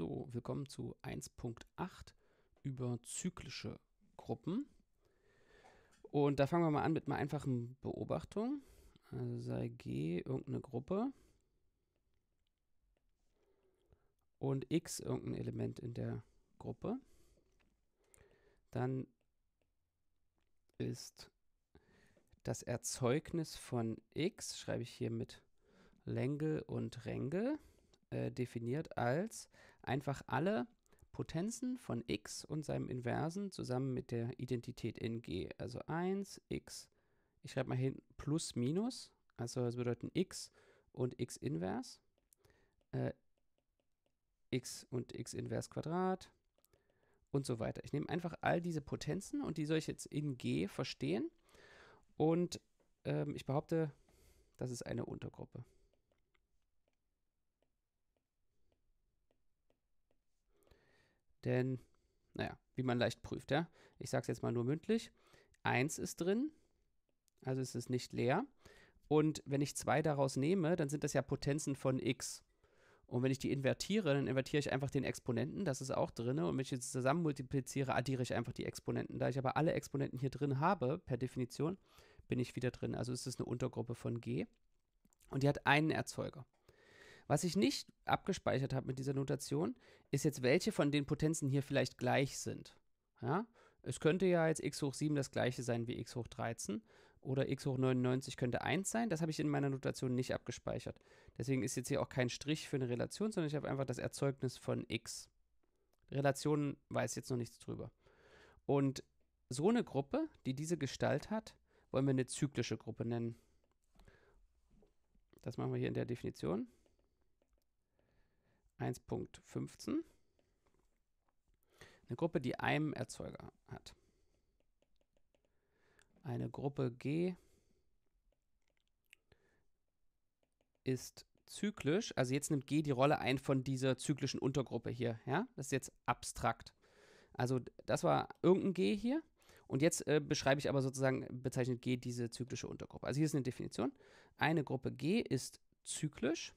So, willkommen zu 1.8 über zyklische Gruppen. Und da fangen wir mal an mit einer einfachen Beobachtung. Also sei G irgendeine Gruppe und X irgendein Element in der Gruppe. Dann ist das Erzeugnis von X, schreibe ich hier mit Längel und Rängel, äh, definiert als einfach alle Potenzen von x und seinem Inversen zusammen mit der Identität in g. Also 1, x, ich schreibe mal hin, plus minus, also das bedeuten x und x invers, äh, x und x invers Quadrat und so weiter. Ich nehme einfach all diese Potenzen und die soll ich jetzt in g verstehen und ähm, ich behaupte, das ist eine Untergruppe. Denn, naja, wie man leicht prüft, ja. Ich sage es jetzt mal nur mündlich. 1 ist drin, also es ist nicht leer. Und wenn ich 2 daraus nehme, dann sind das ja Potenzen von x. Und wenn ich die invertiere, dann invertiere ich einfach den Exponenten, das ist auch drin. Und wenn ich jetzt zusammen multipliziere, addiere ich einfach die Exponenten. Da ich aber alle Exponenten hier drin habe, per Definition, bin ich wieder drin. Also ist es eine Untergruppe von G. Und die hat einen Erzeuger. Was ich nicht abgespeichert habe mit dieser Notation, ist jetzt, welche von den Potenzen hier vielleicht gleich sind. Ja? Es könnte ja jetzt x hoch 7 das gleiche sein wie x hoch 13 oder x hoch 99 könnte 1 sein. Das habe ich in meiner Notation nicht abgespeichert. Deswegen ist jetzt hier auch kein Strich für eine Relation, sondern ich habe einfach das Erzeugnis von x. Relationen weiß jetzt noch nichts drüber. Und so eine Gruppe, die diese Gestalt hat, wollen wir eine zyklische Gruppe nennen. Das machen wir hier in der Definition. 1.15 eine Gruppe, die einen Erzeuger hat. Eine Gruppe G ist zyklisch, also jetzt nimmt G die Rolle ein von dieser zyklischen Untergruppe hier, ja? Das ist jetzt abstrakt. Also das war irgendein G hier und jetzt äh, beschreibe ich aber sozusagen bezeichnet G diese zyklische Untergruppe. Also hier ist eine Definition. Eine Gruppe G ist zyklisch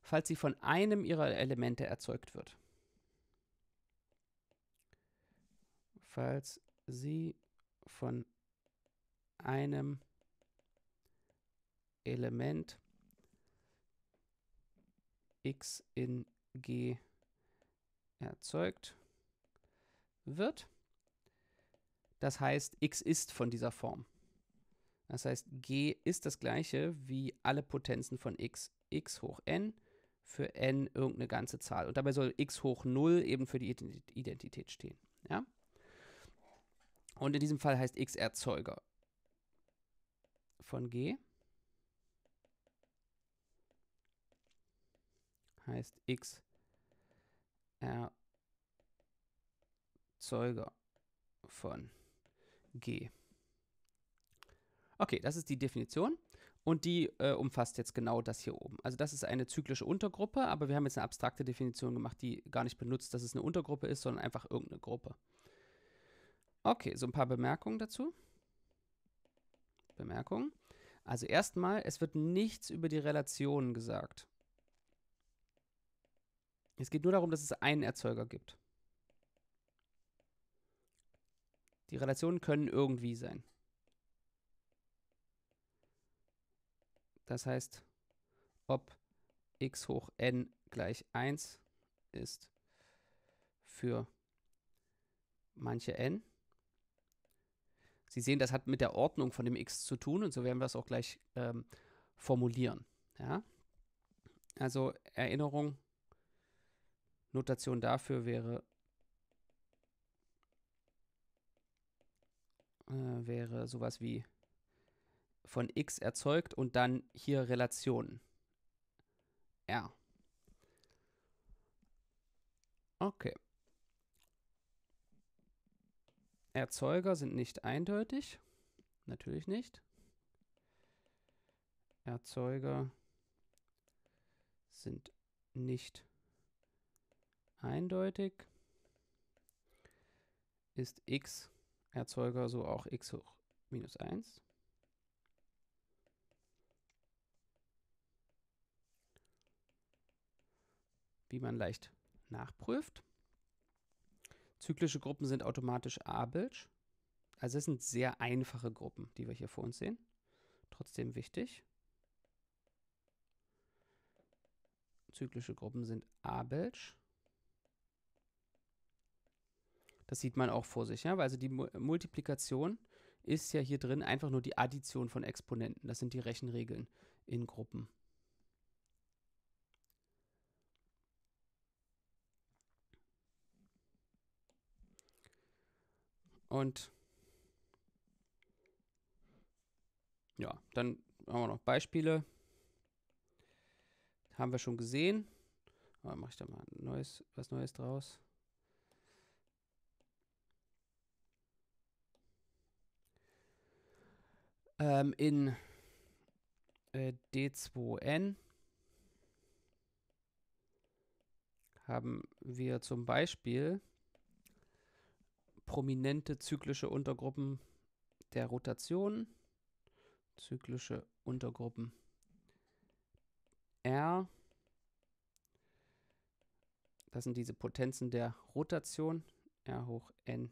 falls sie von einem ihrer Elemente erzeugt wird. Falls sie von einem Element x in g erzeugt wird. Das heißt, x ist von dieser Form. Das heißt, g ist das gleiche wie alle Potenzen von x, x hoch n für n irgendeine ganze Zahl. Und dabei soll x hoch 0 eben für die Identität stehen. Ja? Und in diesem Fall heißt x Erzeuger von g heißt x Erzeuger von g. Okay, das ist die Definition. Und die äh, umfasst jetzt genau das hier oben. Also das ist eine zyklische Untergruppe, aber wir haben jetzt eine abstrakte Definition gemacht, die gar nicht benutzt, dass es eine Untergruppe ist, sondern einfach irgendeine Gruppe. Okay, so ein paar Bemerkungen dazu. Bemerkungen. Also erstmal, es wird nichts über die Relationen gesagt. Es geht nur darum, dass es einen Erzeuger gibt. Die Relationen können irgendwie sein. Das heißt, ob x hoch n gleich 1 ist für manche n. Sie sehen, das hat mit der Ordnung von dem x zu tun und so werden wir es auch gleich ähm, formulieren. Ja? Also Erinnerung, Notation dafür wäre, äh, wäre sowas wie von x erzeugt und dann hier Relation. R. Okay. Erzeuger sind nicht eindeutig. Natürlich nicht. Erzeuger sind nicht eindeutig. Ist x Erzeuger so auch x hoch minus 1? wie man leicht nachprüft. Zyklische Gruppen sind automatisch abelsch. Also es sind sehr einfache Gruppen, die wir hier vor uns sehen. Trotzdem wichtig. Zyklische Gruppen sind abelsch. Das sieht man auch vor sich, ja? also die Mu Multiplikation ist ja hier drin einfach nur die Addition von Exponenten. Das sind die Rechenregeln in Gruppen. Und ja, dann haben wir noch Beispiele. Haben wir schon gesehen. Aber ah, mache ich da mal neues, was Neues draus. Ähm, in äh, D2N haben wir zum Beispiel prominente zyklische Untergruppen der Rotation, zyklische Untergruppen R. Das sind diese Potenzen der Rotation, R hoch N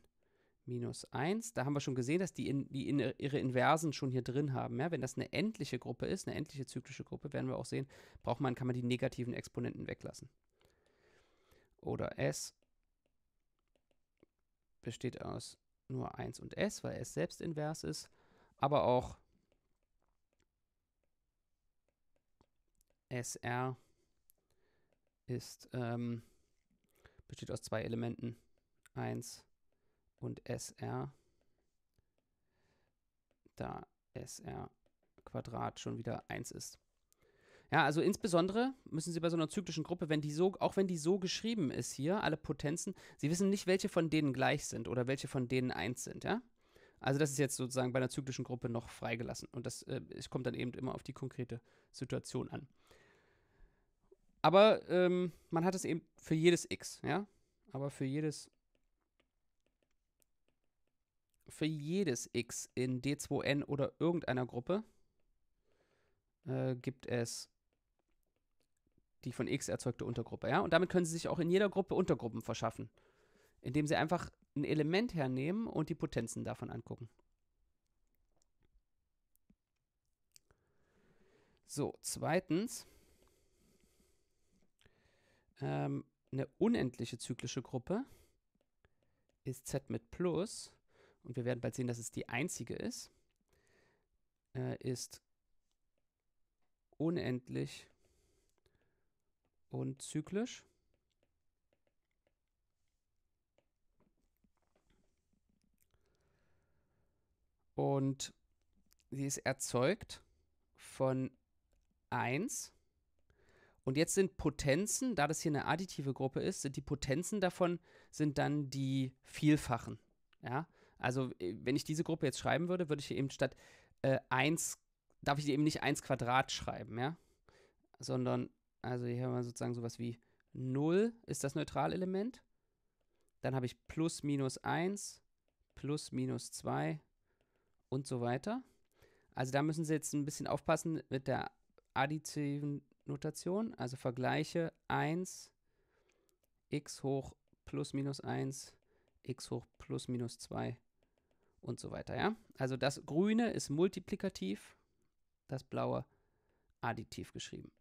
minus 1. Da haben wir schon gesehen, dass die, in, die in, ihre Inversen schon hier drin haben. Ja? Wenn das eine endliche Gruppe ist, eine endliche zyklische Gruppe, werden wir auch sehen, braucht man, kann man die negativen Exponenten weglassen. Oder S besteht aus nur 1 und s, weil s selbst invers ist, aber auch SR ist, ähm, besteht aus zwei Elementen, 1 und SR. Da SR Quadrat schon wieder 1 ist. Ja, also insbesondere müssen Sie bei so einer zyklischen Gruppe, wenn die so, auch wenn die so geschrieben ist hier, alle Potenzen, Sie wissen nicht, welche von denen gleich sind oder welche von denen eins sind, ja? Also das ist jetzt sozusagen bei einer zyklischen Gruppe noch freigelassen und das äh, kommt dann eben immer auf die konkrete Situation an. Aber ähm, man hat es eben für jedes x, ja? Aber für jedes für jedes x in D2n oder irgendeiner Gruppe äh, gibt es die von X erzeugte Untergruppe. Ja? Und damit können sie sich auch in jeder Gruppe Untergruppen verschaffen, indem sie einfach ein Element hernehmen und die Potenzen davon angucken. So, zweitens, ähm, eine unendliche zyklische Gruppe ist Z mit Plus, und wir werden bald sehen, dass es die einzige ist, äh, ist unendlich und zyklisch. Und sie ist erzeugt von 1. Und jetzt sind Potenzen, da das hier eine additive Gruppe ist, sind die Potenzen davon, sind dann die Vielfachen. Ja? Also äh, wenn ich diese Gruppe jetzt schreiben würde, würde ich hier eben statt äh, 1, darf ich eben nicht 1 Quadrat schreiben, ja? sondern also hier haben wir sozusagen sowas wie 0 ist das Neutralelement. Dann habe ich plus minus 1, plus minus 2 und so weiter. Also da müssen Sie jetzt ein bisschen aufpassen mit der additiven Notation. Also Vergleiche 1, x hoch plus minus 1, x hoch plus minus 2 und so weiter. Ja? Also das Grüne ist multiplikativ, das Blaue additiv geschrieben.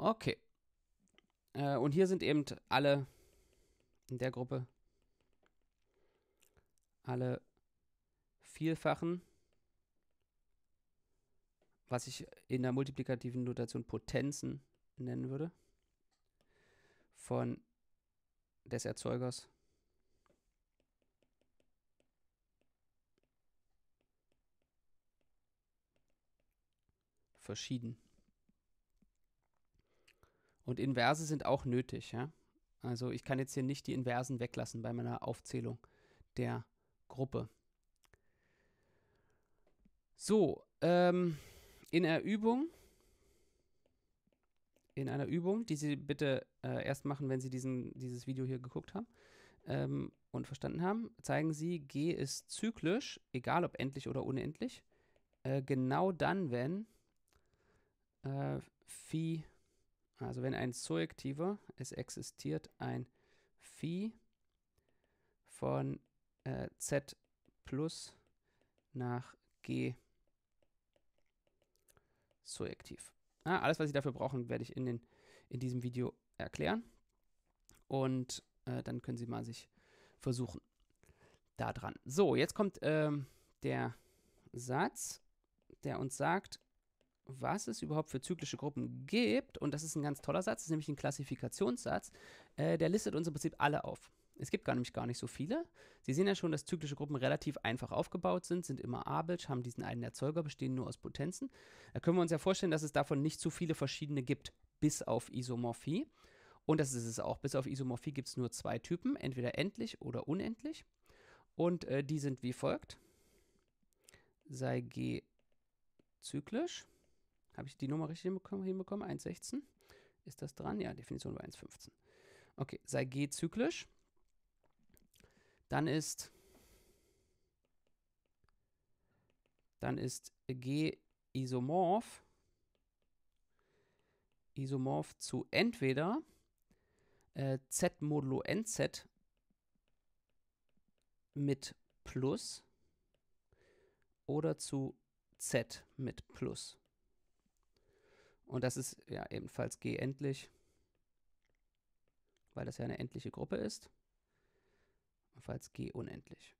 Okay. Äh, und hier sind eben alle in der Gruppe, alle Vielfachen, was ich in der multiplikativen Notation Potenzen nennen würde, von des Erzeugers. verschieden. Und Inverse sind auch nötig. Ja? Also ich kann jetzt hier nicht die Inversen weglassen bei meiner Aufzählung der Gruppe. So, ähm, in der Übung, in einer Übung, die Sie bitte äh, erst machen, wenn Sie diesen, dieses Video hier geguckt haben ähm, und verstanden haben, zeigen Sie, G ist zyklisch, egal ob endlich oder unendlich, äh, genau dann, wenn äh, Phi also wenn ein Surjektiver, es existiert ein Phi von äh, Z plus nach G Surjektiv. Ah, alles, was Sie dafür brauchen, werde ich in, den, in diesem Video erklären. Und äh, dann können Sie mal sich versuchen da dran. So, jetzt kommt ähm, der Satz, der uns sagt, was es überhaupt für zyklische Gruppen gibt. Und das ist ein ganz toller Satz, das ist nämlich ein Klassifikationssatz. Äh, der listet uns im Prinzip alle auf. Es gibt gar nämlich gar nicht so viele. Sie sehen ja schon, dass zyklische Gruppen relativ einfach aufgebaut sind, sind immer abelsch, haben diesen einen Erzeuger, bestehen nur aus Potenzen. Da können wir uns ja vorstellen, dass es davon nicht so viele verschiedene gibt, bis auf Isomorphie. Und das ist es auch. Bis auf Isomorphie gibt es nur zwei Typen, entweder endlich oder unendlich. Und äh, die sind wie folgt. Sei G zyklisch habe ich die Nummer richtig hinbekommen? 1,16? Ist das dran? Ja, Definition war 1,15. Okay, sei G zyklisch. Dann ist, dann ist G isomorph. Isomorph zu entweder äh, Z modulo NZ mit Plus oder zu Z mit Plus. Und das ist ja ebenfalls g endlich, weil das ja eine endliche Gruppe ist. Und falls g unendlich.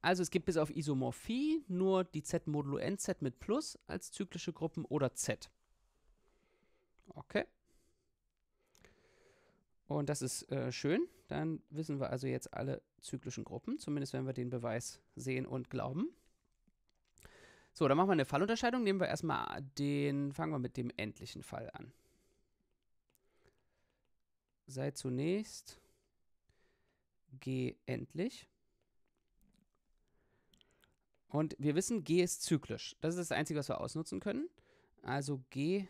Also es gibt bis auf Isomorphie nur die Z modulo NZ mit Plus als zyklische Gruppen oder Z. Okay. Und das ist äh, schön. Dann wissen wir also jetzt alle zyklischen Gruppen, zumindest wenn wir den Beweis sehen und glauben. So, dann machen wir eine Fallunterscheidung. Nehmen wir erstmal den, fangen wir mit dem endlichen Fall an. Sei zunächst G endlich. Und wir wissen, G ist zyklisch. Das ist das Einzige, was wir ausnutzen können. Also G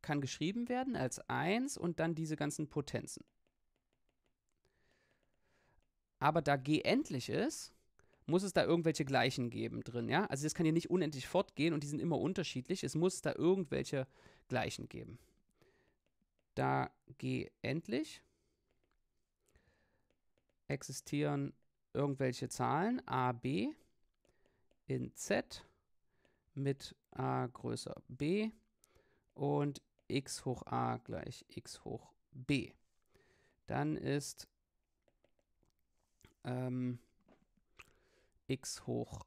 kann geschrieben werden als 1 und dann diese ganzen Potenzen. Aber da G endlich ist, muss es da irgendwelche Gleichen geben drin, ja? Also das kann ja nicht unendlich fortgehen und die sind immer unterschiedlich. Es muss da irgendwelche Gleichen geben. Da g endlich existieren irgendwelche Zahlen a, b in z mit a größer b und x hoch a gleich x hoch b. Dann ist ähm, x hoch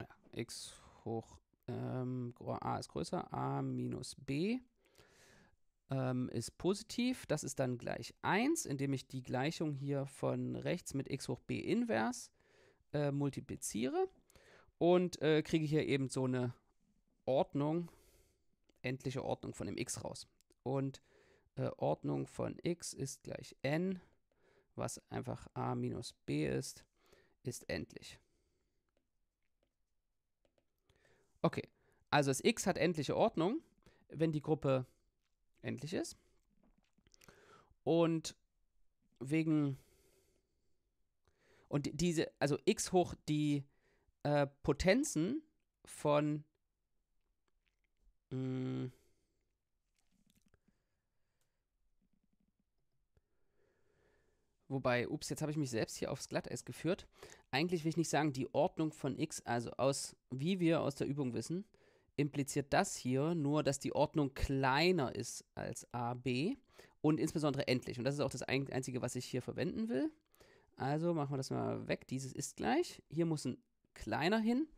ja, x hoch ähm, a ist größer, a minus b ähm, ist positiv. Das ist dann gleich 1, indem ich die Gleichung hier von rechts mit x hoch b invers äh, multipliziere und äh, kriege hier eben so eine Ordnung, endliche Ordnung von dem x raus. Und äh, Ordnung von x ist gleich n, was einfach a minus b ist, ist endlich. Okay, also das x hat endliche Ordnung, wenn die Gruppe endlich ist. Und wegen und diese, also x hoch die äh, Potenzen von mh, mm, Wobei, ups, jetzt habe ich mich selbst hier aufs Glatteis geführt. Eigentlich will ich nicht sagen, die Ordnung von x, also aus, wie wir aus der Übung wissen, impliziert das hier nur, dass die Ordnung kleiner ist als a, b und insbesondere endlich. Und das ist auch das Einzige, was ich hier verwenden will. Also machen wir das mal weg. Dieses ist gleich. Hier muss ein kleiner hin.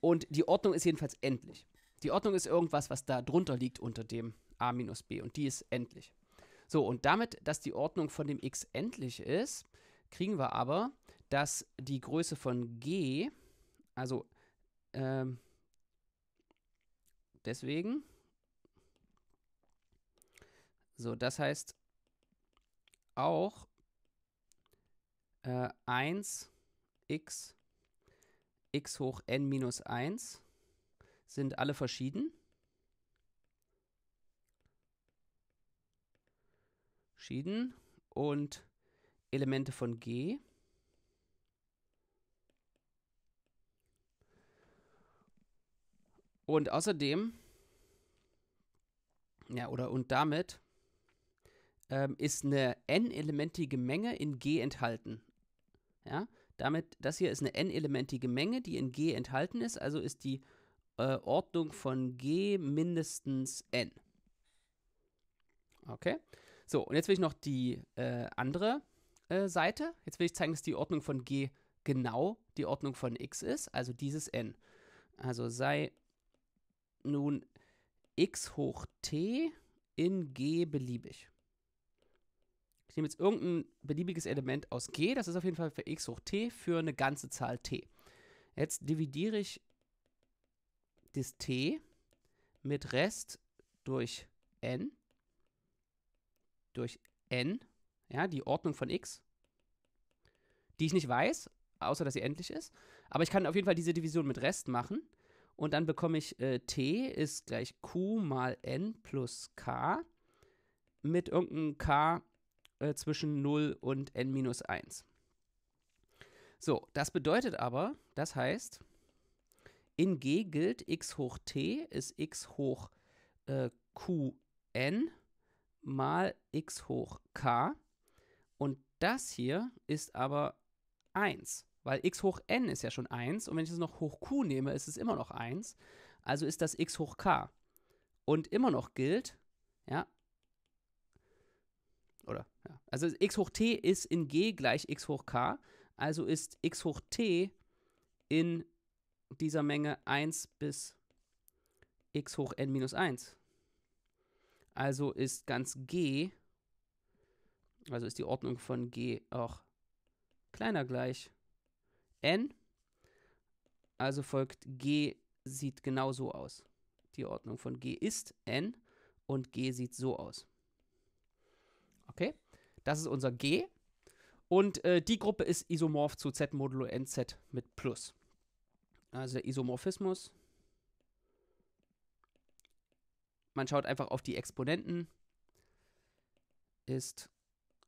Und die Ordnung ist jedenfalls endlich. Die Ordnung ist irgendwas, was da drunter liegt unter dem a minus b. Und die ist endlich. So, und damit, dass die Ordnung von dem x endlich ist, kriegen wir aber, dass die Größe von g, also ähm, deswegen, so, das heißt auch äh, 1 x, x hoch n minus 1 sind alle verschieden. entschieden. Und Elemente von G. Und außerdem, ja, oder und damit ähm, ist eine n-elementige Menge in G enthalten. Ja, damit, das hier ist eine n-elementige Menge, die in G enthalten ist, also ist die äh, Ordnung von G mindestens n. Okay, so, und jetzt will ich noch die äh, andere äh, Seite. Jetzt will ich zeigen, dass die Ordnung von G genau die Ordnung von X ist, also dieses N. Also sei nun X hoch T in G beliebig. Ich nehme jetzt irgendein beliebiges Element aus G, das ist auf jeden Fall für X hoch T für eine ganze Zahl T. Jetzt dividiere ich das T mit Rest durch N durch n, ja, die Ordnung von x, die ich nicht weiß, außer dass sie endlich ist. Aber ich kann auf jeden Fall diese Division mit Rest machen. Und dann bekomme ich äh, t ist gleich q mal n plus k mit irgendeinem k äh, zwischen 0 und n minus 1. So, das bedeutet aber, das heißt, in G gilt x hoch t ist x hoch äh, qn mal x hoch k. Und das hier ist aber 1, weil x hoch n ist ja schon 1 und wenn ich es noch hoch q nehme, ist es immer noch 1. Also ist das x hoch k. Und immer noch gilt, ja, oder, ja, also x hoch t ist in g gleich x hoch k, also ist x hoch t in dieser Menge 1 bis x hoch n minus 1. Also ist ganz G, also ist die Ordnung von G auch kleiner gleich N. Also folgt G sieht genau so aus. Die Ordnung von G ist N und G sieht so aus. Okay, das ist unser G. Und äh, die Gruppe ist isomorph zu Z modulo NZ mit Plus. Also der Isomorphismus Man schaut einfach auf die Exponenten. Ist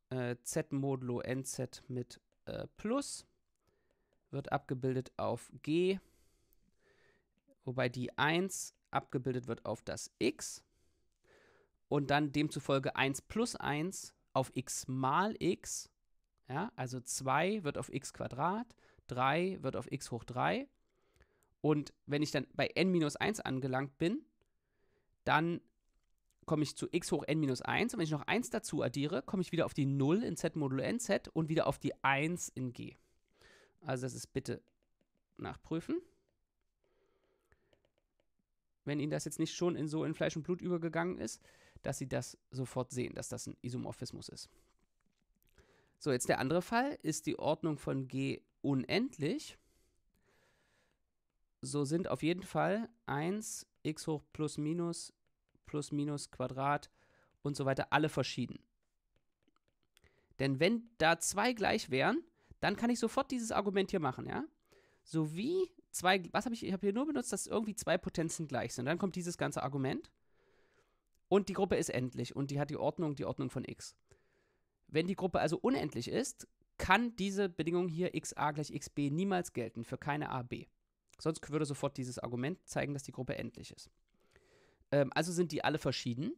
äh, z modulo nz mit äh, plus wird abgebildet auf g, wobei die 1 abgebildet wird auf das x und dann demzufolge 1 plus 1 auf x mal x. Ja, also 2 wird auf x Quadrat, 3 wird auf x hoch 3. Und wenn ich dann bei n minus 1 angelangt bin, dann komme ich zu x hoch n minus 1 und wenn ich noch 1 dazu addiere, komme ich wieder auf die 0 in z modulo nz und wieder auf die 1 in g. Also das ist bitte nachprüfen. Wenn Ihnen das jetzt nicht schon in so in Fleisch und Blut übergegangen ist, dass Sie das sofort sehen, dass das ein Isomorphismus ist. So, jetzt der andere Fall ist die Ordnung von g unendlich so sind auf jeden Fall 1, x hoch plus minus, plus minus Quadrat und so weiter alle verschieden. Denn wenn da zwei gleich wären, dann kann ich sofort dieses Argument hier machen, ja? Sowie zwei, was habe ich, ich habe hier nur benutzt, dass irgendwie zwei Potenzen gleich sind. Dann kommt dieses ganze Argument. Und die Gruppe ist endlich und die hat die Ordnung, die Ordnung von x. Wenn die Gruppe also unendlich ist, kann diese Bedingung hier xa gleich xb niemals gelten für keine ab. Sonst würde sofort dieses Argument zeigen, dass die Gruppe endlich ist. Ähm, also sind die alle verschieden.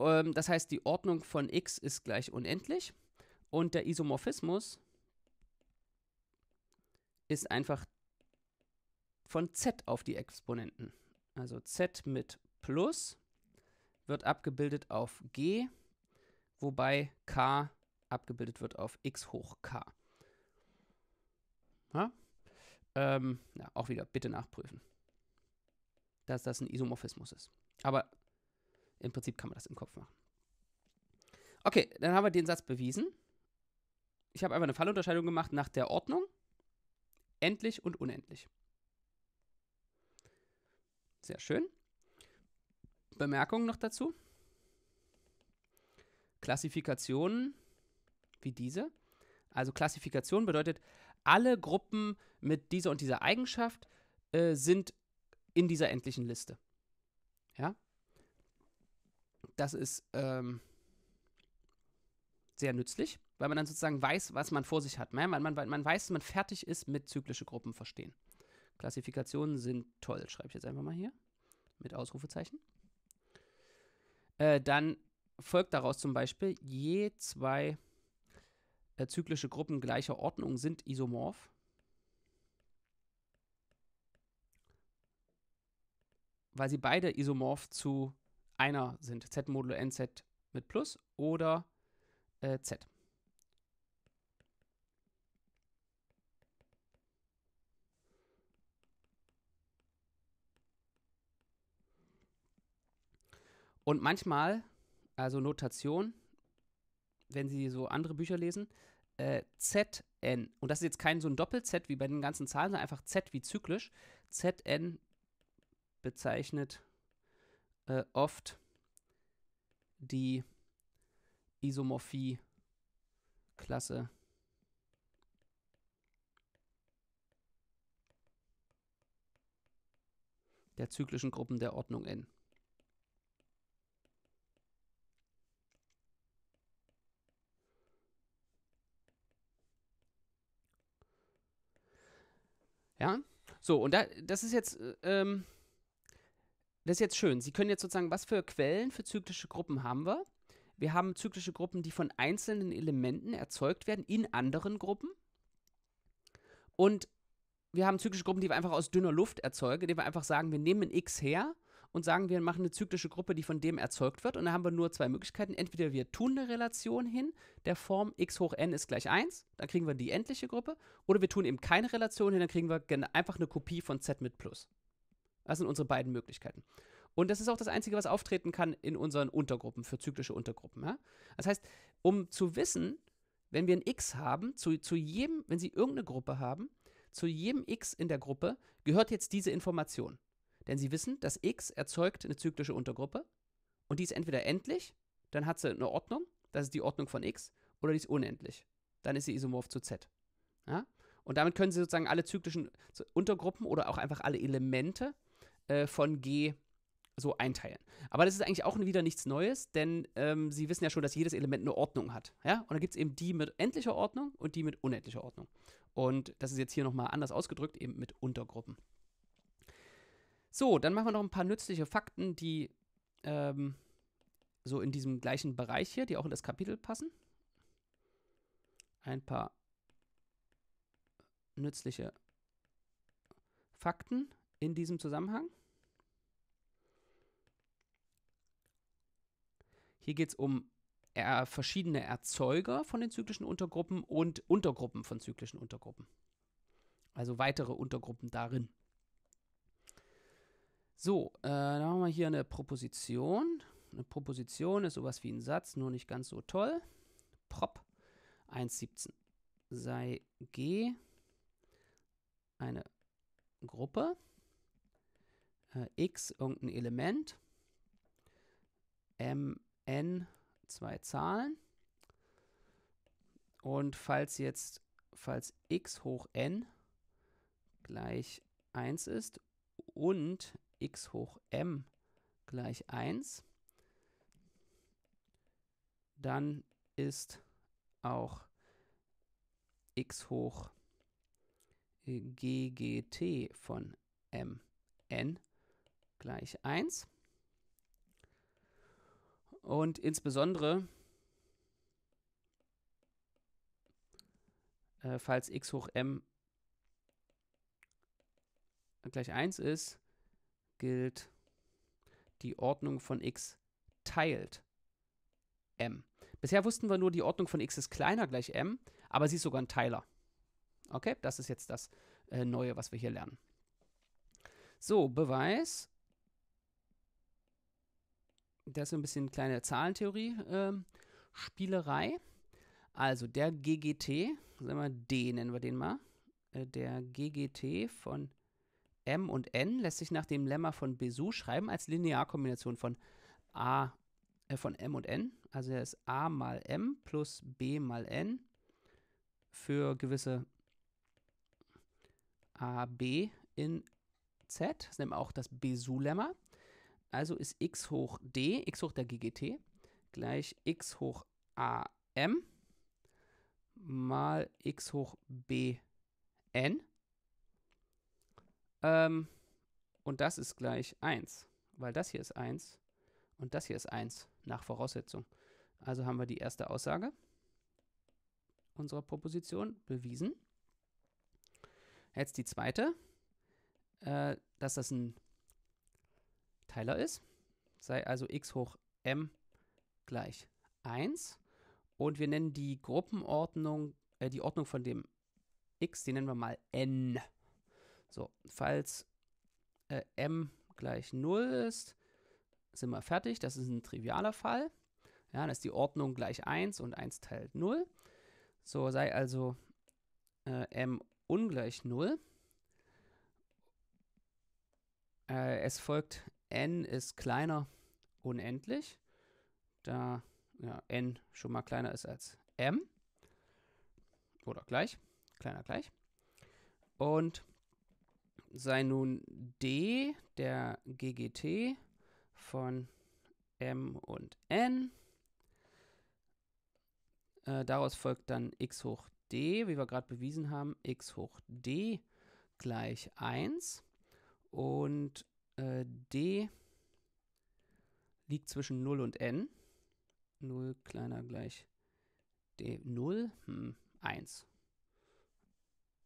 Ähm, das heißt, die Ordnung von x ist gleich unendlich und der Isomorphismus ist einfach von z auf die Exponenten. Also z mit plus wird abgebildet auf g, wobei k abgebildet wird auf x hoch k. Ja? Ähm, ja, auch wieder, bitte nachprüfen, dass das ein Isomorphismus ist. Aber im Prinzip kann man das im Kopf machen. Okay, dann haben wir den Satz bewiesen. Ich habe einfach eine Fallunterscheidung gemacht nach der Ordnung. Endlich und unendlich. Sehr schön. Bemerkungen noch dazu. Klassifikationen wie diese. Also Klassifikation bedeutet, alle Gruppen mit dieser und dieser Eigenschaft äh, sind in dieser endlichen Liste. Ja? Das ist ähm, sehr nützlich, weil man dann sozusagen weiß, was man vor sich hat. Ne? Man, man, man weiß, dass man fertig ist mit zyklische Gruppen verstehen. Klassifikationen sind toll, schreibe ich jetzt einfach mal hier mit Ausrufezeichen. Äh, dann folgt daraus zum Beispiel je zwei zyklische Gruppen gleicher Ordnung sind isomorph. Weil sie beide isomorph zu einer sind. Z modulo NZ mit Plus oder äh, Z. Und manchmal, also Notation, wenn Sie so andere Bücher lesen, äh, Zn. Und das ist jetzt kein so ein Doppel-Z wie bei den ganzen Zahlen, sondern einfach Z wie zyklisch. Zn bezeichnet äh, oft die Isomorphie-Klasse. der zyklischen Gruppen der Ordnung n. Ja? So, und da, das ist jetzt, äh, ähm, das ist jetzt schön. Sie können jetzt sozusagen, was für Quellen für zyklische Gruppen haben wir? Wir haben zyklische Gruppen, die von einzelnen Elementen erzeugt werden in anderen Gruppen. Und wir haben zyklische Gruppen, die wir einfach aus dünner Luft erzeugen, indem wir einfach sagen, wir nehmen ein X her und sagen, wir machen eine zyklische Gruppe, die von dem erzeugt wird. Und da haben wir nur zwei Möglichkeiten. Entweder wir tun eine Relation hin, der Form x hoch n ist gleich 1, dann kriegen wir die endliche Gruppe. Oder wir tun eben keine Relation hin, dann kriegen wir einfach eine Kopie von z mit plus. Das sind unsere beiden Möglichkeiten. Und das ist auch das Einzige, was auftreten kann in unseren Untergruppen, für zyklische Untergruppen. Ja? Das heißt, um zu wissen, wenn wir ein x haben, zu, zu jedem, wenn Sie irgendeine Gruppe haben, zu jedem x in der Gruppe gehört jetzt diese Information. Denn sie wissen, dass X erzeugt eine zyklische Untergruppe und die ist entweder endlich, dann hat sie eine Ordnung, das ist die Ordnung von X, oder die ist unendlich, dann ist sie isomorph zu Z. Ja? Und damit können sie sozusagen alle zyklischen Untergruppen oder auch einfach alle Elemente äh, von G so einteilen. Aber das ist eigentlich auch wieder nichts Neues, denn ähm, Sie wissen ja schon, dass jedes Element eine Ordnung hat. Ja? Und da gibt es eben die mit endlicher Ordnung und die mit unendlicher Ordnung. Und das ist jetzt hier nochmal anders ausgedrückt, eben mit Untergruppen. So, dann machen wir noch ein paar nützliche Fakten, die ähm, so in diesem gleichen Bereich hier, die auch in das Kapitel passen. Ein paar nützliche Fakten in diesem Zusammenhang. Hier geht es um er verschiedene Erzeuger von den zyklischen Untergruppen und Untergruppen von zyklischen Untergruppen. Also weitere Untergruppen darin. So, äh, dann haben wir hier eine Proposition. Eine Proposition ist sowas wie ein Satz, nur nicht ganz so toll. Prop 1,17. Sei G eine Gruppe, äh, X irgendein Element, M, N zwei Zahlen. Und falls jetzt, falls x hoch n gleich 1 ist und x hoch m gleich 1, dann ist auch x hoch äh, ggt von mn gleich 1. Und insbesondere, äh, falls x hoch m gleich 1 ist, gilt die Ordnung von x teilt m. Bisher wussten wir nur, die Ordnung von x ist kleiner gleich m, aber sie ist sogar ein Teiler. Okay, das ist jetzt das äh, Neue, was wir hier lernen. So, Beweis. Das ist so ein bisschen kleine Zahlentheorie-Spielerei. Ähm, äh, also der GGT, sagen wir D nennen wir den mal, äh, der GGT von M und N lässt sich nach dem Lemma von Besu schreiben als Linearkombination von A äh, von M und N. Also er ist A mal M plus B mal N für gewisse A, B in Z. Das nennen wir auch das Besu-Lemma. Also ist x hoch d, x hoch der GGT, gleich x hoch am mal x hoch bn ähm, und das ist gleich 1, weil das hier ist 1 und das hier ist 1 nach Voraussetzung. Also haben wir die erste Aussage unserer Proposition bewiesen. Jetzt die zweite, äh, dass das ein Teiler ist, sei also x hoch m gleich 1. Und wir nennen die Gruppenordnung, äh, die Ordnung von dem x, die nennen wir mal n. So, falls äh, m gleich 0 ist, sind wir fertig. Das ist ein trivialer Fall. Ja, dann ist die Ordnung gleich 1 und 1 teilt 0. So sei also äh, m ungleich 0. Äh, es folgt, n ist kleiner unendlich, da ja, n schon mal kleiner ist als m. Oder gleich, kleiner gleich. Und sei nun D der GGT von M und N. Äh, daraus folgt dann x hoch d, wie wir gerade bewiesen haben, x hoch d gleich 1. Und äh, d liegt zwischen 0 und n. 0 kleiner gleich d. 0, hm, 1.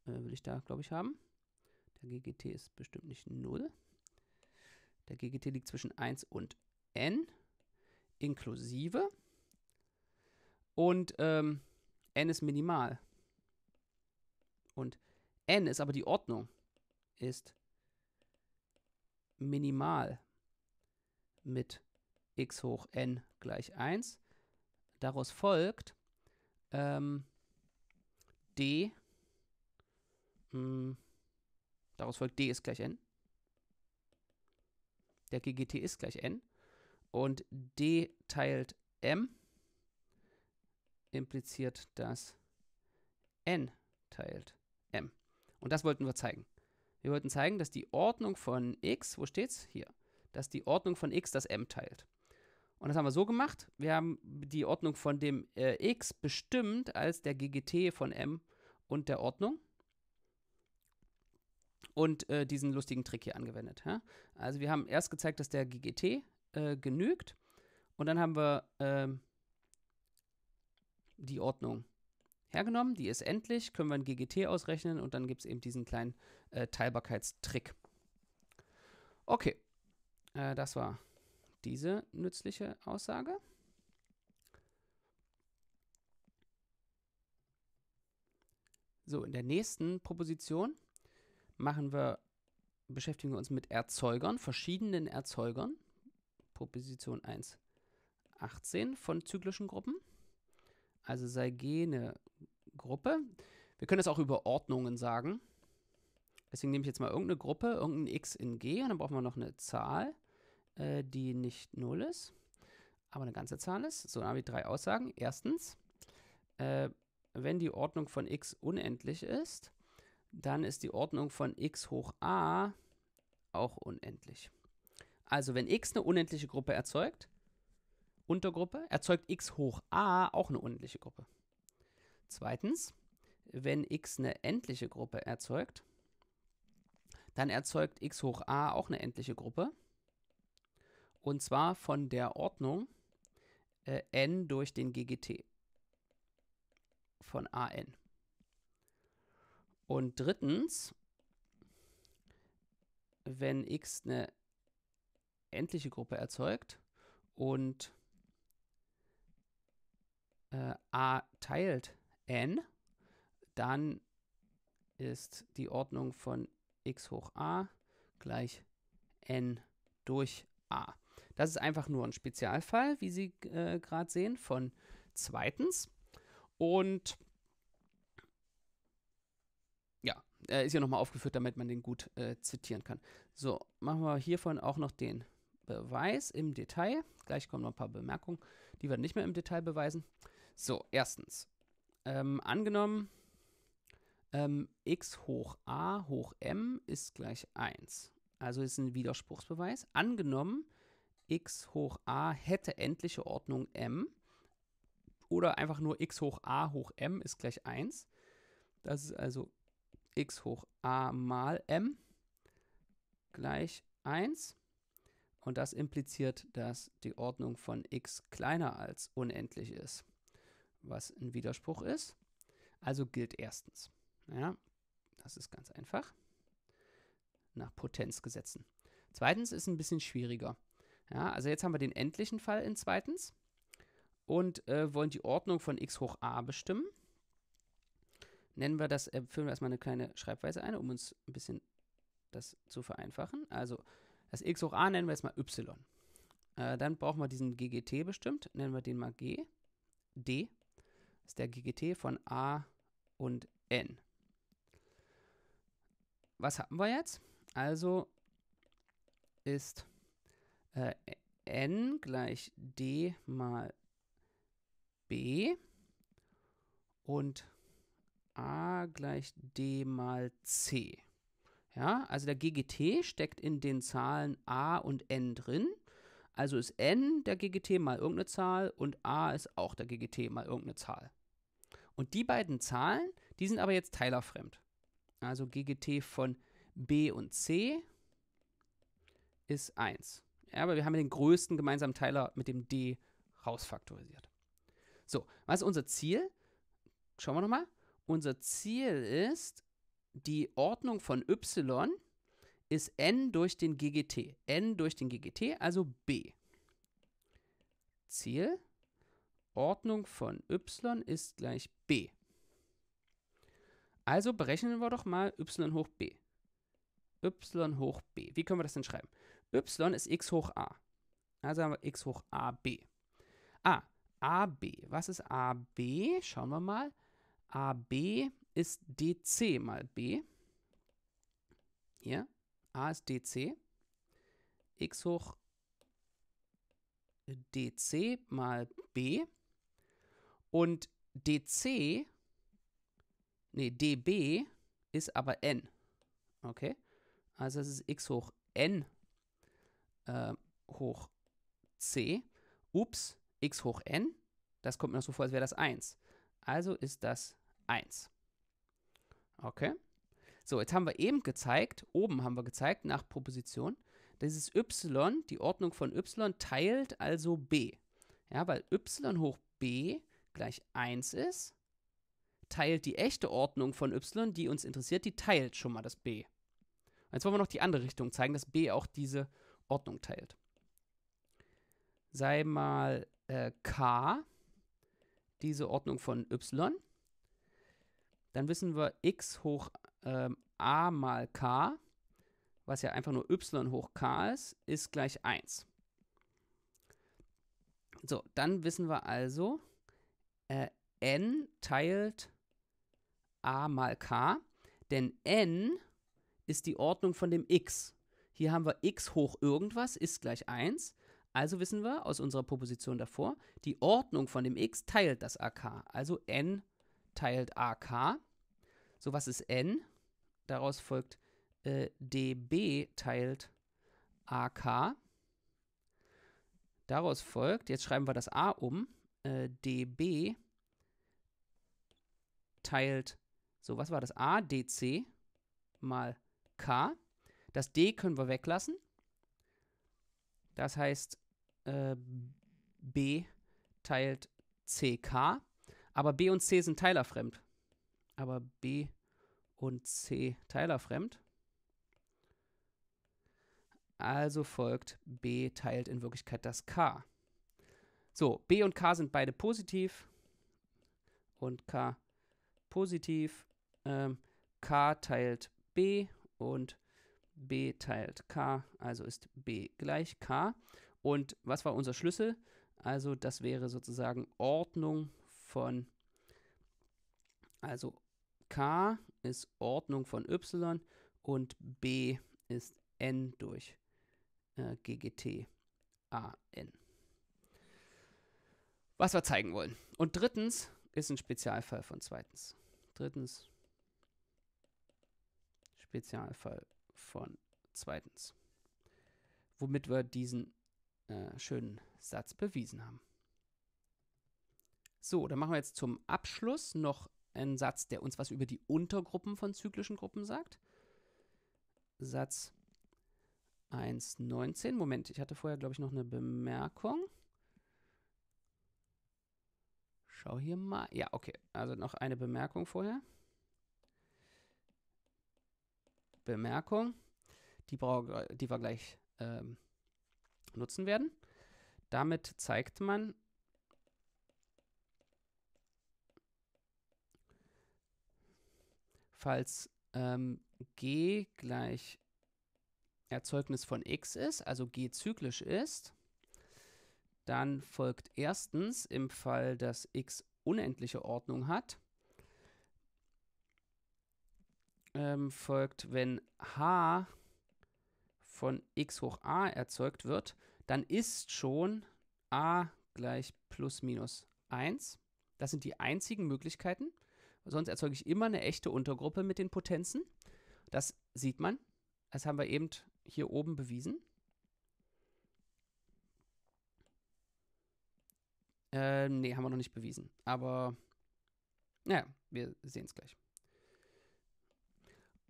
Äh, will ich da, glaube ich, haben. Der GGT ist bestimmt nicht 0. Der GGT liegt zwischen 1 und n inklusive. Und ähm, n ist minimal. Und n ist aber die Ordnung, ist minimal mit x hoch n gleich 1. Daraus folgt ähm, d mh, hm, Daraus folgt D ist gleich n. Der GGT ist gleich n. Und D teilt M impliziert, dass n teilt m. Und das wollten wir zeigen. Wir wollten zeigen, dass die Ordnung von x, wo steht's? Hier. Dass die Ordnung von x das m teilt. Und das haben wir so gemacht. Wir haben die Ordnung von dem äh, x bestimmt als der GGT von m und der Ordnung und äh, diesen lustigen Trick hier angewendet. Ja? Also wir haben erst gezeigt, dass der GGT äh, genügt und dann haben wir äh, die Ordnung hergenommen, die ist endlich, können wir ein GGT ausrechnen und dann gibt es eben diesen kleinen äh, Teilbarkeitstrick. Okay, äh, das war diese nützliche Aussage. So, in der nächsten Proposition machen wir, beschäftigen wir uns mit Erzeugern, verschiedenen Erzeugern. Proposition 1, 18 von zyklischen Gruppen. Also sei G eine Gruppe. Wir können das auch über Ordnungen sagen. Deswegen nehme ich jetzt mal irgendeine Gruppe, irgendein X in G und dann brauchen wir noch eine Zahl, äh, die nicht 0 ist, aber eine ganze Zahl ist. So, dann habe ich drei Aussagen. Erstens, äh, wenn die Ordnung von X unendlich ist, dann ist die Ordnung von x hoch a auch unendlich. Also wenn x eine unendliche Gruppe erzeugt, Untergruppe, erzeugt x hoch a auch eine unendliche Gruppe. Zweitens, wenn x eine endliche Gruppe erzeugt, dann erzeugt x hoch a auch eine endliche Gruppe. Und zwar von der Ordnung äh, n durch den GGT von an. Und drittens, wenn x eine endliche Gruppe erzeugt und äh, a teilt n, dann ist die Ordnung von x hoch a gleich n durch a. Das ist einfach nur ein Spezialfall, wie Sie äh, gerade sehen, von zweitens. Und Äh, ist ja nochmal aufgeführt, damit man den gut äh, zitieren kann. So, machen wir hiervon auch noch den Beweis im Detail. Gleich kommen noch ein paar Bemerkungen, die wir nicht mehr im Detail beweisen. So, erstens. Ähm, angenommen, ähm, x hoch a hoch m ist gleich 1. Also ist ein Widerspruchsbeweis. Angenommen, x hoch a hätte endliche Ordnung m oder einfach nur x hoch a hoch m ist gleich 1. Das ist also x hoch a mal m gleich 1. Und das impliziert, dass die Ordnung von x kleiner als unendlich ist, was ein Widerspruch ist. Also gilt erstens. Ja, das ist ganz einfach. Nach Potenzgesetzen. Zweitens ist ein bisschen schwieriger. Ja, also jetzt haben wir den endlichen Fall in zweitens und äh, wollen die Ordnung von x hoch a bestimmen nennen wir das, äh, führen wir erstmal eine kleine Schreibweise ein, um uns ein bisschen das zu vereinfachen. Also das x hoch a nennen wir jetzt mal y. Äh, dann brauchen wir diesen GGT bestimmt, nennen wir den mal g. d ist der GGT von a und n. Was haben wir jetzt? Also ist äh, n gleich d mal b und a gleich d mal c. Ja, also der GGT steckt in den Zahlen a und n drin. Also ist n der GGT mal irgendeine Zahl und a ist auch der GGT mal irgendeine Zahl. Und die beiden Zahlen, die sind aber jetzt teilerfremd. Also GGT von b und c ist 1. Ja, aber wir haben den größten gemeinsamen Teiler mit dem d rausfaktorisiert. So, was ist unser Ziel? Schauen wir nochmal unser Ziel ist, die Ordnung von y ist n durch den GGT. n durch den GGT, also b. Ziel, Ordnung von y ist gleich b. Also berechnen wir doch mal y hoch b. y hoch b. Wie können wir das denn schreiben? y ist x hoch a. Also haben wir x hoch ab. b. a, a Was ist ab? Schauen wir mal. AB ist DC mal B. Hier, A ist DC. X hoch DC mal B. Und DC, nee, DB ist aber N. Okay? Also es ist X hoch N äh, hoch C. Ups, X hoch N. Das kommt mir noch so vor, als wäre das 1. Also ist das 1. Okay. So, jetzt haben wir eben gezeigt, oben haben wir gezeigt, nach Proposition, dieses y, die Ordnung von y teilt also b. Ja, weil y hoch b gleich 1 ist, teilt die echte Ordnung von y, die uns interessiert, die teilt schon mal das b. Und jetzt wollen wir noch die andere Richtung zeigen, dass b auch diese Ordnung teilt. Sei mal äh, k diese Ordnung von y. Dann wissen wir x hoch ähm, a mal k, was ja einfach nur y hoch k ist, ist gleich 1. So, dann wissen wir also, äh, n teilt a mal k, denn n ist die Ordnung von dem x. Hier haben wir x hoch irgendwas ist gleich 1. Also wissen wir aus unserer Proposition davor, die Ordnung von dem x teilt das ak. Also n teilt ak. So, was ist n? Daraus folgt äh, db teilt ak. Daraus folgt, jetzt schreiben wir das a um, äh, db teilt, so, was war das? a dc mal k. Das d können wir weglassen. Das heißt, äh, B teilt CK, aber B und C sind teilerfremd. Aber B und C teilerfremd. Also folgt B teilt in Wirklichkeit das K. So, B und K sind beide positiv und K positiv. Ähm, K teilt B und B teilt K, also ist B gleich K. Und was war unser Schlüssel? Also das wäre sozusagen Ordnung von, also K ist Ordnung von Y und B ist N durch äh, GGT n. Was wir zeigen wollen. Und drittens ist ein Spezialfall von zweitens. Drittens Spezialfall von zweitens. Womit wir diesen äh, schönen Satz bewiesen haben. So, dann machen wir jetzt zum Abschluss noch einen Satz, der uns was über die Untergruppen von zyklischen Gruppen sagt. Satz 1.19. Moment, ich hatte vorher, glaube ich, noch eine Bemerkung. Schau hier mal. Ja, okay. Also noch eine Bemerkung vorher. Bemerkung. Die, brauch, die wir gleich ähm, nutzen werden. Damit zeigt man, falls ähm, g gleich Erzeugnis von x ist, also g zyklisch ist, dann folgt erstens im Fall, dass x unendliche Ordnung hat, ähm, folgt, wenn h von x hoch a erzeugt wird, dann ist schon a gleich plus minus 1. Das sind die einzigen Möglichkeiten. Sonst erzeuge ich immer eine echte Untergruppe mit den Potenzen. Das sieht man. Das haben wir eben hier oben bewiesen. Äh, nee, haben wir noch nicht bewiesen. Aber naja, wir sehen es gleich.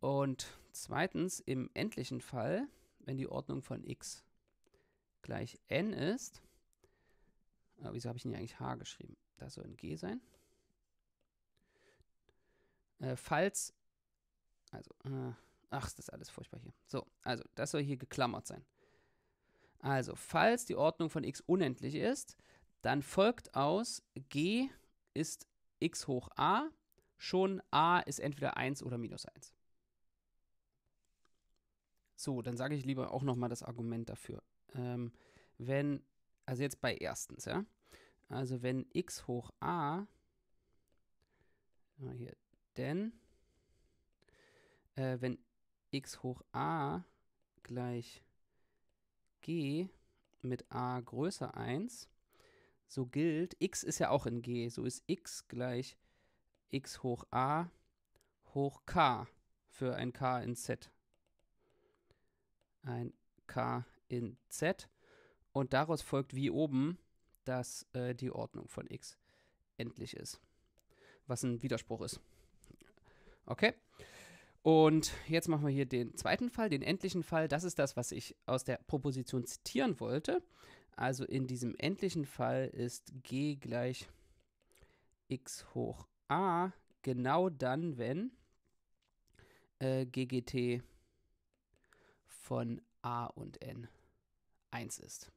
Und zweitens, im endlichen Fall wenn die Ordnung von x gleich n ist, äh, wieso habe ich denn hier eigentlich h geschrieben? Das soll ein g sein. Äh, falls, also, äh, ach, ist das alles furchtbar hier. So, also, das soll hier geklammert sein. Also, falls die Ordnung von x unendlich ist, dann folgt aus, g ist x hoch a, schon a ist entweder 1 oder minus 1. So, dann sage ich lieber auch nochmal das Argument dafür. Ähm, wenn, also jetzt bei erstens, ja. Also wenn x hoch a, ah, hier, denn, äh, wenn x hoch a gleich g mit a größer 1, so gilt, x ist ja auch in g, so ist x gleich x hoch a hoch k für ein k in z ein K in Z. Und daraus folgt wie oben, dass äh, die Ordnung von x endlich ist. Was ein Widerspruch ist. Okay. Und jetzt machen wir hier den zweiten Fall, den endlichen Fall. Das ist das, was ich aus der Proposition zitieren wollte. Also in diesem endlichen Fall ist g gleich x hoch a genau dann, wenn äh, ggt von a und n 1 ist.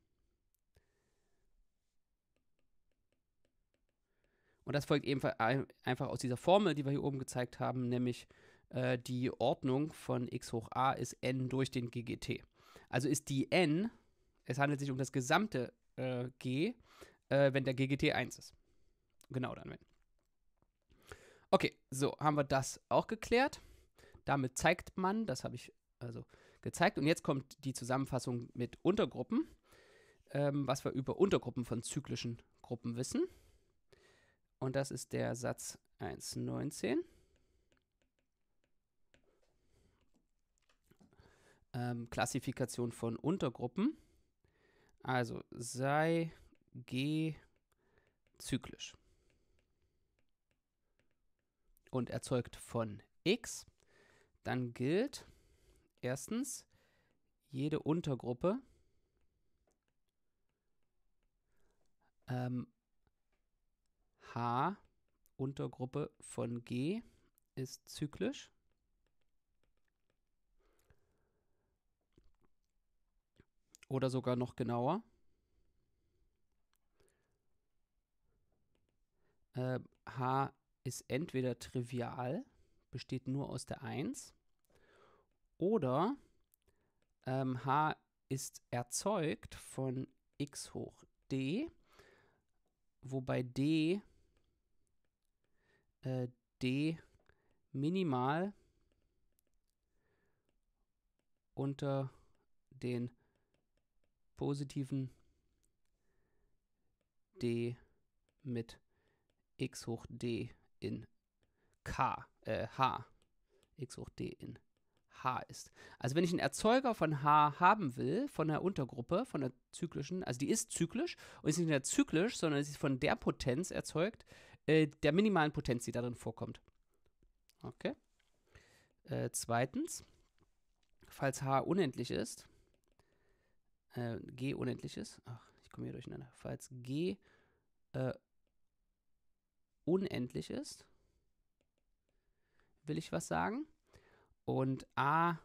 Und das folgt eben einfach aus dieser Formel, die wir hier oben gezeigt haben, nämlich äh, die Ordnung von x hoch a ist n durch den ggt. Also ist die n, es handelt sich um das gesamte äh, g, äh, wenn der ggt 1 ist. Genau dann, wenn. Okay, so haben wir das auch geklärt. Damit zeigt man, das habe ich, also gezeigt. Und jetzt kommt die Zusammenfassung mit Untergruppen, ähm, was wir über Untergruppen von zyklischen Gruppen wissen. Und das ist der Satz 1.19. Ähm, Klassifikation von Untergruppen. Also sei G zyklisch und erzeugt von X, dann gilt, Erstens, jede Untergruppe ähm, H Untergruppe von G ist zyklisch. Oder sogar noch genauer. Äh, H ist entweder trivial, besteht nur aus der 1 oder ähm, H ist erzeugt von x hoch d, wobei d, äh, d minimal unter den positiven d mit x hoch d in k, äh, h, x hoch d in H ist. Also wenn ich einen Erzeuger von H haben will, von der Untergruppe, von der zyklischen, also die ist zyklisch und ist nicht mehr zyklisch, sondern sie ist von der Potenz erzeugt, äh, der minimalen Potenz, die darin vorkommt. Okay. Äh, zweitens, falls H unendlich ist, äh, G unendlich ist, ach, ich komme hier durcheinander, falls G äh, unendlich ist, will ich was sagen? und a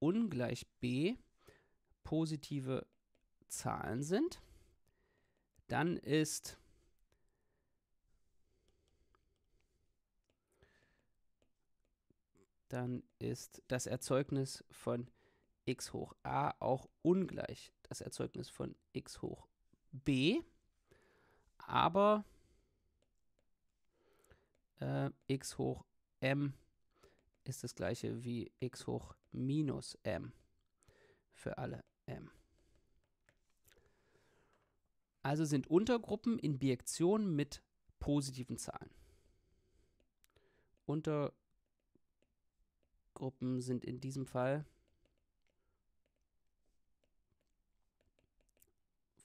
ungleich b positive Zahlen sind, dann ist dann ist das Erzeugnis von x hoch a auch ungleich das Erzeugnis von x hoch b, aber äh, x hoch m ist das gleiche wie x hoch minus m für alle m. Also sind Untergruppen in Bijektion mit positiven Zahlen. Untergruppen sind in diesem Fall,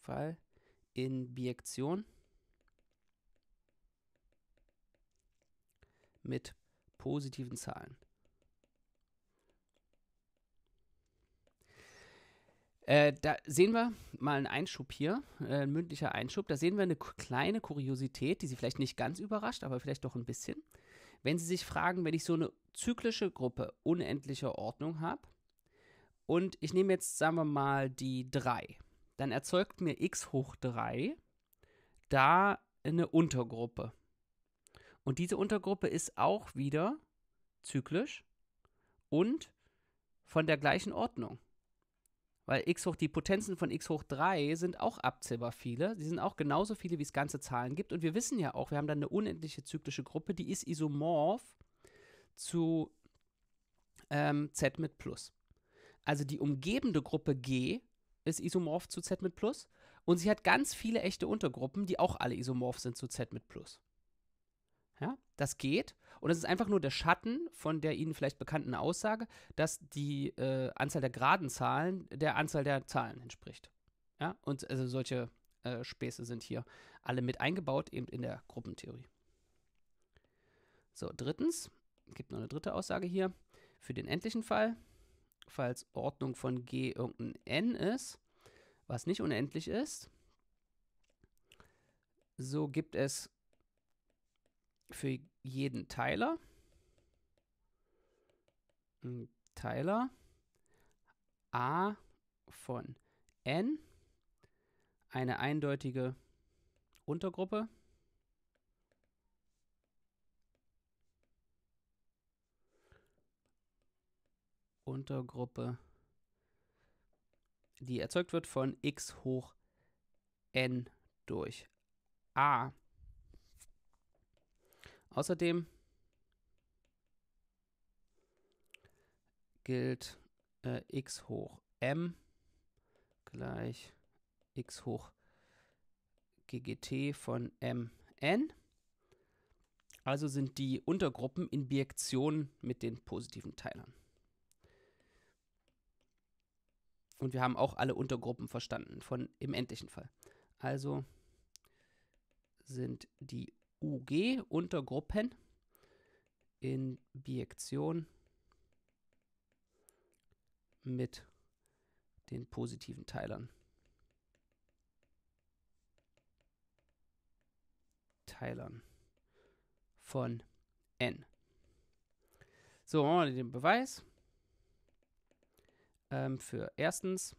Fall in Bijektion mit positiven Zahlen. Äh, da sehen wir mal einen Einschub hier, äh, ein mündlicher Einschub. Da sehen wir eine kleine Kuriosität, die Sie vielleicht nicht ganz überrascht, aber vielleicht doch ein bisschen. Wenn Sie sich fragen, wenn ich so eine zyklische Gruppe unendlicher Ordnung habe und ich nehme jetzt, sagen wir mal, die 3, dann erzeugt mir x hoch 3 da eine Untergruppe. Und diese Untergruppe ist auch wieder zyklisch und von der gleichen Ordnung. Weil x hoch, die Potenzen von x hoch 3 sind auch abzählbar viele. Sie sind auch genauso viele, wie es ganze Zahlen gibt. Und wir wissen ja auch, wir haben dann eine unendliche zyklische Gruppe, die ist isomorph zu ähm, z mit plus. Also die umgebende Gruppe G ist isomorph zu Z mit Plus. Und sie hat ganz viele echte Untergruppen, die auch alle isomorph sind zu Z mit Plus. Ja, das geht. Und es ist einfach nur der Schatten von der Ihnen vielleicht bekannten Aussage, dass die äh, Anzahl der geraden Zahlen der Anzahl der Zahlen entspricht. Ja, und also solche äh, Späße sind hier alle mit eingebaut, eben in der Gruppentheorie. So, drittens, gibt noch eine dritte Aussage hier. Für den endlichen Fall, falls Ordnung von G irgendein N ist, was nicht unendlich ist, so gibt es für jeden Teiler. Teiler a von n, eine eindeutige Untergruppe. Untergruppe, die erzeugt wird von x hoch n durch a. Außerdem gilt äh, x hoch m gleich x hoch ggt von mn. Also sind die Untergruppen in Bijektion mit den positiven Teilern. Und wir haben auch alle Untergruppen verstanden von im endlichen Fall. Also sind die UG Untergruppen in Bijektion mit den positiven Teilern. Teilern von n. So, den Beweis ähm, für erstens,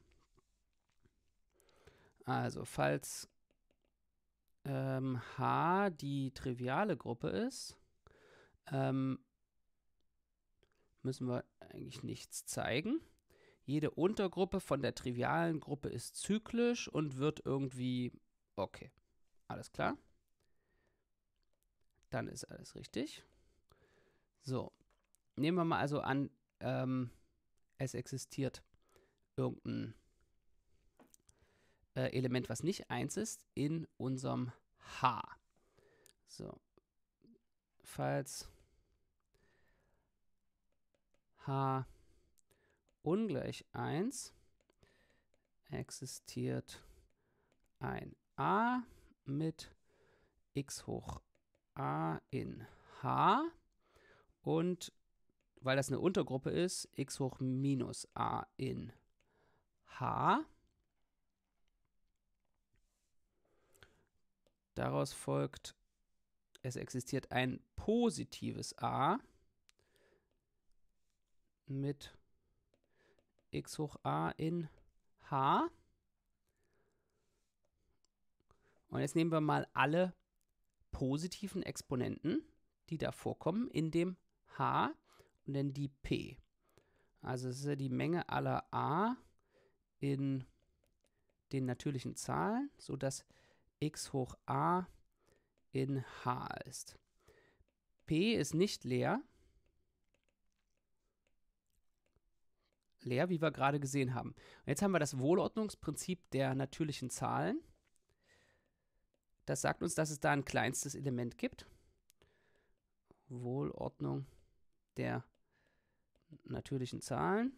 also falls ähm, H die triviale Gruppe ist, ähm, müssen wir eigentlich nichts zeigen. Jede Untergruppe von der trivialen Gruppe ist zyklisch und wird irgendwie... Okay, alles klar. Dann ist alles richtig. So, nehmen wir mal also an, ähm, es existiert irgendein äh, Element, was nicht 1 ist, in unserem H. So, falls H ungleich 1 existiert ein A mit x hoch a in h und weil das eine Untergruppe ist, x hoch minus a in h Daraus folgt, es existiert ein positives a mit x hoch a in h. Und jetzt nehmen wir mal alle positiven Exponenten, die da vorkommen, in dem h und dann die p. Also es ist ja die Menge aller a in den natürlichen Zahlen, sodass x hoch a in h ist. P ist nicht leer. Leer, wie wir gerade gesehen haben. Und jetzt haben wir das Wohlordnungsprinzip der natürlichen Zahlen. Das sagt uns, dass es da ein kleinstes Element gibt. Wohlordnung der natürlichen Zahlen.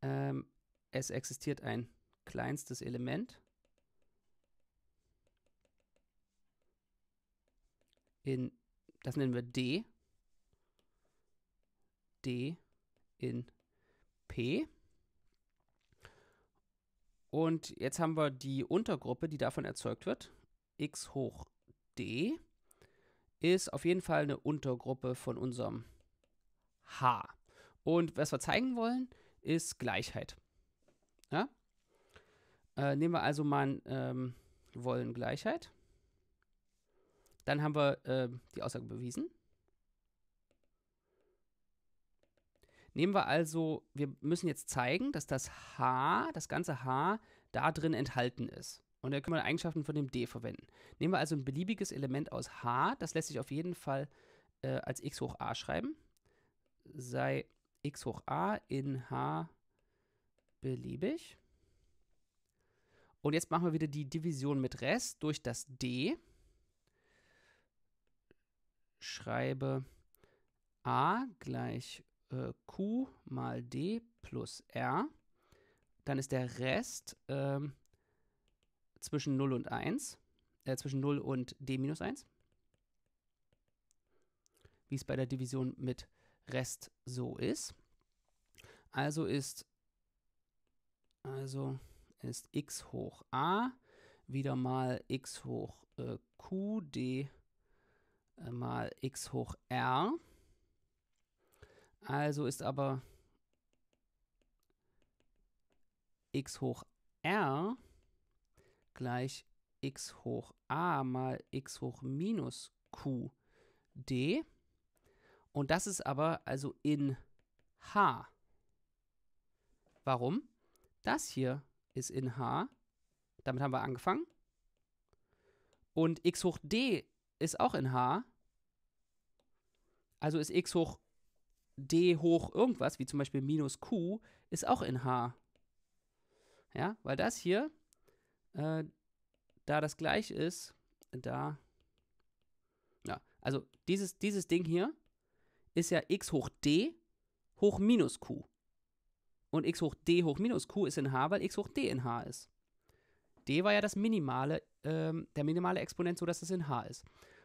Ähm, es existiert ein kleinstes Element in, das nennen wir D, D in P. Und jetzt haben wir die Untergruppe, die davon erzeugt wird. x hoch d ist auf jeden Fall eine Untergruppe von unserem h. Und was wir zeigen wollen, ist Gleichheit. Ja? Äh, nehmen wir also mal ähm, Wollengleichheit. Dann haben wir äh, die Aussage bewiesen. Nehmen wir also, wir müssen jetzt zeigen, dass das H, das ganze H, da drin enthalten ist. Und da können wir Eigenschaften von dem D verwenden. Nehmen wir also ein beliebiges Element aus H, das lässt sich auf jeden Fall äh, als x hoch a schreiben. Sei x hoch a in H beliebig. Und jetzt machen wir wieder die Division mit Rest durch das D. Schreibe A gleich äh, Q mal D plus R. Dann ist der Rest ähm, äh, zwischen 0 und 1, äh, zwischen 0 und D minus 1. Wie es bei der Division mit Rest so ist. Also ist, also ist x hoch a, wieder mal x hoch äh, q, d äh, mal x hoch r. Also ist aber x hoch r gleich x hoch a mal x hoch minus q d. Und das ist aber also in h. Warum? Das hier ist in H. Damit haben wir angefangen. Und x hoch d ist auch in H. Also ist x hoch d hoch irgendwas, wie zum Beispiel minus q, ist auch in H. Ja, weil das hier, äh, da das gleich ist, da, ja, also dieses, dieses Ding hier ist ja x hoch d hoch minus q und x hoch d hoch minus q ist in h, weil x hoch d in h ist. d war ja das minimale, äh, der minimale Exponent, sodass das in h ist.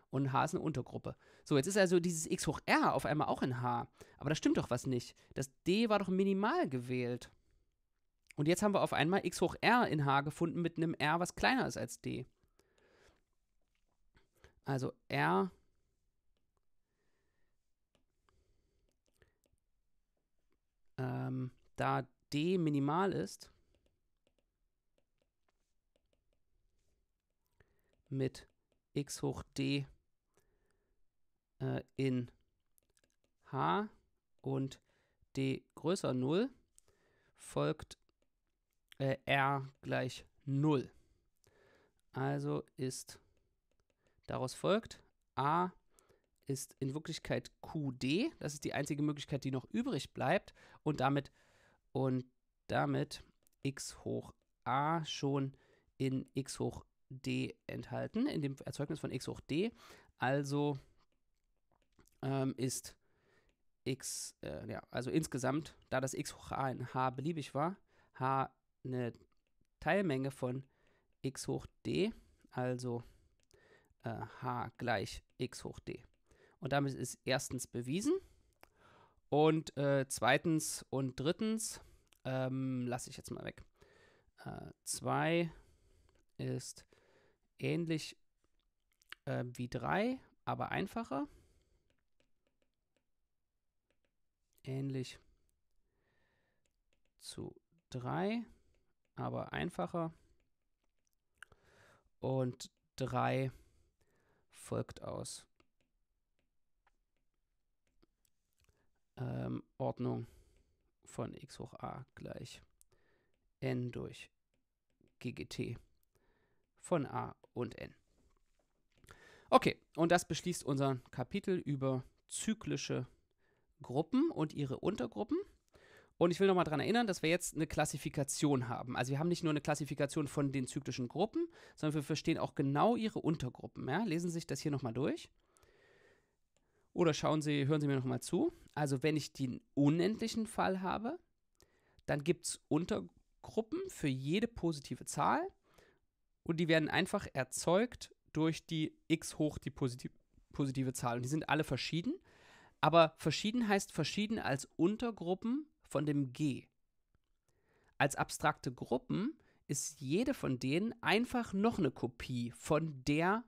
Und h ist eine Untergruppe. So, jetzt ist also dieses x hoch r auf einmal auch in h. Aber da stimmt doch was nicht. Das d war doch minimal gewählt. Und jetzt haben wir auf einmal x hoch r in h gefunden mit einem r, was kleiner ist als d. Also r ähm, da d minimal ist, mit x hoch d äh, in h und d größer 0 folgt äh, r gleich 0. Also ist daraus folgt a ist in Wirklichkeit QD, das ist die einzige Möglichkeit, die noch übrig bleibt und damit und damit x hoch a schon in x hoch d enthalten, in dem Erzeugnis von x hoch d. Also ähm, ist x, äh, ja, also insgesamt, da das x hoch a in h beliebig war, h eine Teilmenge von x hoch d, also äh, h gleich x hoch d. Und damit ist erstens bewiesen und äh, zweitens und drittens ähm, lasse ich jetzt mal weg. 2 äh, ist ähnlich äh, wie 3, aber einfacher. Ähnlich zu 3, aber einfacher. Und 3 folgt aus ähm, Ordnung von x hoch a gleich n durch ggt von a und n. Okay, und das beschließt unser Kapitel über zyklische Gruppen und ihre Untergruppen. Und ich will nochmal daran erinnern, dass wir jetzt eine Klassifikation haben. Also wir haben nicht nur eine Klassifikation von den zyklischen Gruppen, sondern wir verstehen auch genau ihre Untergruppen. Ja? Lesen Sie sich das hier nochmal durch. Oder schauen Sie, hören Sie mir nochmal zu. Also wenn ich den unendlichen Fall habe, dann gibt es Untergruppen für jede positive Zahl und die werden einfach erzeugt durch die x hoch die positiv positive Zahl. Und die sind alle verschieden, aber verschieden heißt verschieden als Untergruppen von dem G. Als abstrakte Gruppen ist jede von denen einfach noch eine Kopie von der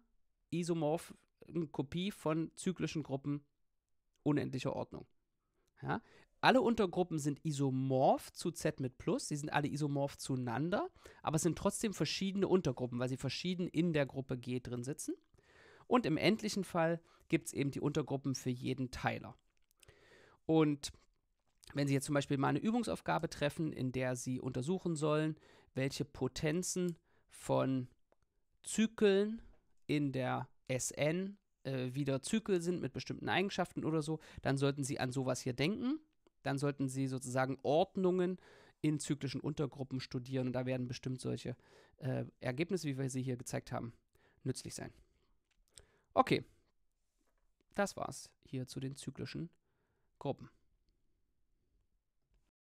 isomorphen Kopie von zyklischen Gruppen unendlicher Ordnung. Ja? Alle Untergruppen sind isomorph zu Z mit Plus, sie sind alle isomorph zueinander, aber es sind trotzdem verschiedene Untergruppen, weil sie verschieden in der Gruppe G drin sitzen. Und im endlichen Fall gibt es eben die Untergruppen für jeden Teiler. Und wenn Sie jetzt zum Beispiel mal eine Übungsaufgabe treffen, in der Sie untersuchen sollen, welche Potenzen von Zyklen in der SN äh, wieder Zyklen sind mit bestimmten Eigenschaften oder so, dann sollten Sie an sowas hier denken. Dann sollten Sie sozusagen Ordnungen in zyklischen Untergruppen studieren. Und da werden bestimmt solche äh, Ergebnisse, wie wir sie hier gezeigt haben, nützlich sein. Okay, das war's hier zu den zyklischen Gruppen.